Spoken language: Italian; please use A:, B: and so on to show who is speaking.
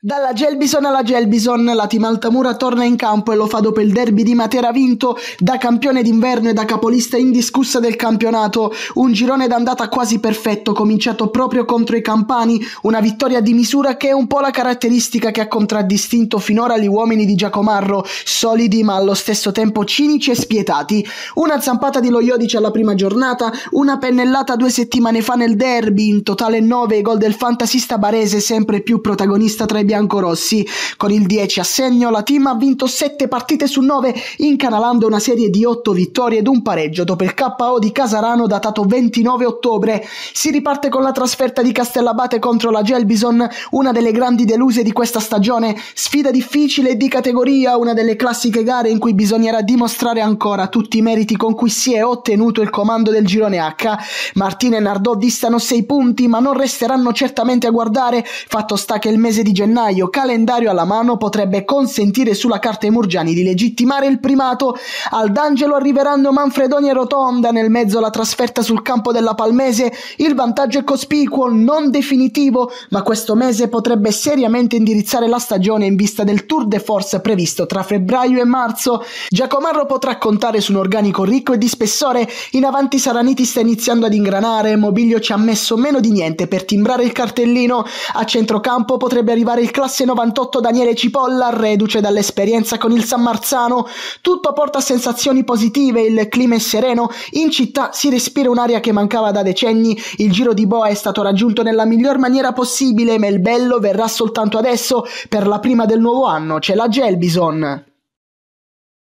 A: Dalla Gelbison alla Gelbison, la Team Altamura torna in campo e lo fa dopo il derby di Matera vinto da campione d'inverno e da capolista indiscussa del campionato. Un girone d'andata quasi perfetto, cominciato proprio contro i Campani, una vittoria di misura che è un po' la caratteristica che ha contraddistinto finora gli uomini di Giacomarro, solidi ma allo stesso tempo cinici e spietati. Una zampata di Loiodice alla prima giornata, una pennellata due settimane fa nel derby, in totale 9 gol del fantasista barese sempre più protagonista tra i biancorossi. Con il 10 a segno la team ha vinto 7 partite su 9, incanalando una serie di 8 vittorie ed un pareggio dopo il KO di Casarano datato 29 ottobre. Si riparte con la trasferta di Castellabate contro la Gelbison, una delle grandi deluse di questa stagione, sfida difficile e di categoria, una delle classiche gare in cui bisognerà dimostrare ancora tutti i meriti con cui si è ottenuto il comando del girone H. Martina e Nardò distano 6 punti, ma non resteranno certamente a guardare, fatto sta che il mese di gennaio gennaio calendario alla mano potrebbe consentire sulla carta ai Murgiani di legittimare il primato. Al D'Angelo arriveranno Manfredoni e Rotonda nel mezzo alla trasferta sul campo della Palmese. Il vantaggio è cospicuo, non definitivo, ma questo mese potrebbe seriamente indirizzare la stagione in vista del tour de force previsto tra febbraio e marzo. Giacomarro potrà contare su un organico ricco e di spessore. In avanti Saraniti sta iniziando ad ingranare, Mobilio ci ha messo meno di niente per timbrare il cartellino. A centrocampo potrebbe arrivare il il classe 98 Daniele Cipolla, reduce dall'esperienza con il San Marzano. Tutto porta sensazioni positive, il clima è sereno, in città si respira un'aria che mancava da decenni, il Giro di Boa è stato raggiunto nella miglior maniera possibile, ma il bello verrà soltanto adesso, per la prima del nuovo anno c'è la Gelbison.